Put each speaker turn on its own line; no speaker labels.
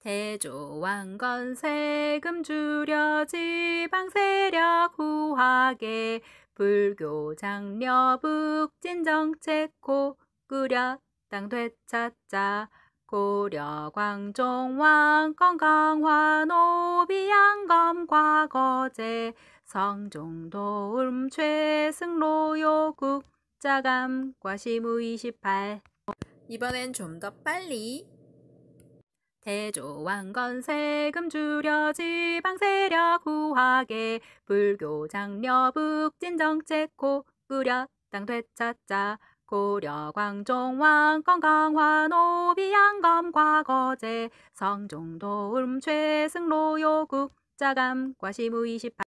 대조왕 건세금 줄여 지방 세력 후하게 불교 장려 북진 정책 고구려 땅 되찾자 고려 광종 왕건 강화 노비양검 과거제 성종도 움 최승로 요국 자감과 시무 28 이번엔 좀 더 빨리 태조왕건 세금 줄여 지방세력 후하게 불교 장려 북진정책 고구려 땅 되찾자 고려광종왕 건강화 노비양검 과거제 성종도움 최승로요국 자감과 시무 28